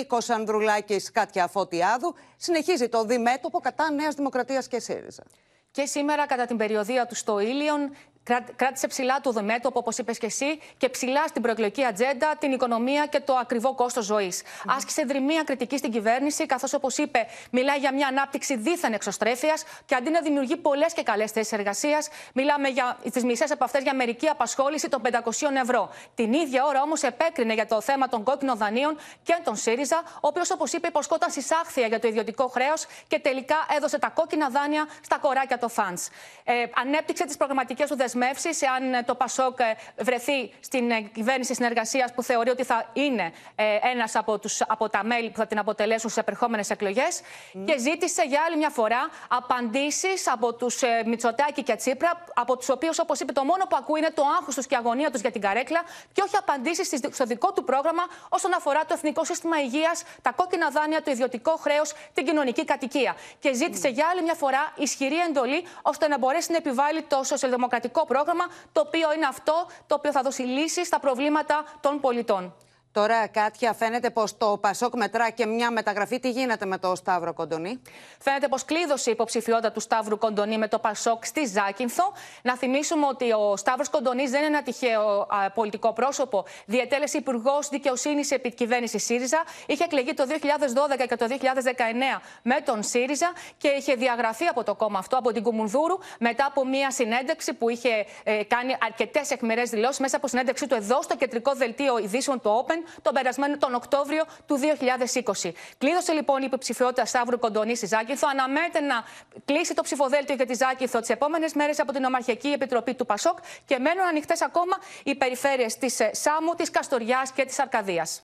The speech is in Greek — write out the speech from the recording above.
Νίκος Ανδρουλάκης, Κάτια Φωτιάδου. Συνεχίζει το διμέτωπο κατά Νέας Δημοκρατίας και ΣΥΡΙΖΑ και σήμερα κατά την περιοδία του στο Ήλιον κράτησε ψηλά το μέτωπο, όπως είπες και εσύ, και ψηλά στην προεκλογική ατζέντα την οικονομία και το ακριβό κόστος ζωής. Mm. Άσκησε δρυμία κριτική στην κυβέρνηση, καθώς, όπως είπε, μιλάει για μια ανάπτυξη δίθεν εξωστρέφειας και αντί να δημιουργεί πολλές και καλές θέσεις εργασίας, μιλάμε για τις μισές από αυτές για μερική απασχόληση των 500 ευρώ. Την ίδια ώρα όμως επέκρινε για το θέμα των κόκκινων δανείων και τον ΣΥΡΙΖΑ, ο οποίος, όπως είπε, υποσκόταν συσάχθεια για το ιδιωτικό χρέος και τελικά έδωσε τα κόκκινα δάνεια στα κοράκια το ΦΑΝΣ. Ε, ανέπτυξε τις προγραμματικές του δεσμεύσεις, εάν ε, το ΠΑΣΟΚ ε, βρεθεί στην ε, κυβέρνηση συνεργασίας που θεωρεί ότι θα είναι ε, ένας από, από τα μέλη που θα την αποτελέσουν στις επερχόμενες εκλογές. Και ζήτησε για άλλη μια φορά απαντήσεις από τους ε, Μητσοτάκη και Τσίπρα, από τους οποίους, όπως είπε, το μόνο που ακούει είναι το άγχος τους και η αγωνία τους για την καρέκλα και όχι απαντήσεις στο δικό του πρόγραμμα όσον αφορά το Εθνικό Σύστημα Υγείας, τα κόκκινα δάνεια, το ιδιωτικό χρέος, την κοινωνική κατοικία. Και ζήτησε mm. για άλλη μια φορά ισχυρή εντολή πολύ, ώστε να μπορέσει να επιβάλλει το σοσιαλδημοκρατικό πρόγραμμα, το οποίο είναι αυτό το οποίο θα δώσει λύσεις στα προβλήματα των πολιτών. Τώρα, Κάτια, φαίνεται πως το Πασόκ μετρά και μια μεταγραφή. Τι γίνεται με το Σταύρο Κοντονή. Φαίνεται πως κλείδωσε η υποψηφιότητα του Σταύρου Κοντονή με το Πασόκ στη Ζάκυνθο. Να θυμίσουμε ότι ο Σταύρος Κοντονής δεν είναι ένα τυχαίο α, πολιτικό πρόσωπο. Διετέλεσε υπουργός δικαιοσύνης επί κυβέρνηση ΣΥΡΙΖΑ. Είχε εκλεγεί το 2012 και το 2019 με τον ΣΥΡΙΖΑ και είχε διαγραφεί από το κόμμα αυτό, από την Κουμουνδούρου, μετά από μια συνέντευξη που είχε ε, κάνει αρκετές εκμερές δηλώσεις μέσα από συνέντευξή του εδώ στο κεντρικό δελτίο ειδήσεων του Open τον περασμένο τον Οκτώβριο του 2020. Κλείδωσε λοιπόν η υποψηφιότητα Σταύρου Κοντονή στη Ζάκηθο. Αναμένεται να κλείσει το ψηφοδέλτιο για τη Ζάκηθο τις επόμενες μέρες από την Ομαρχιακή Επιτροπή του Πασόκ και μένουν ανοιχτές ακόμα οι περιφέρειες της ε, Σάμου, της Καστοριάς και της Αρκαδίας.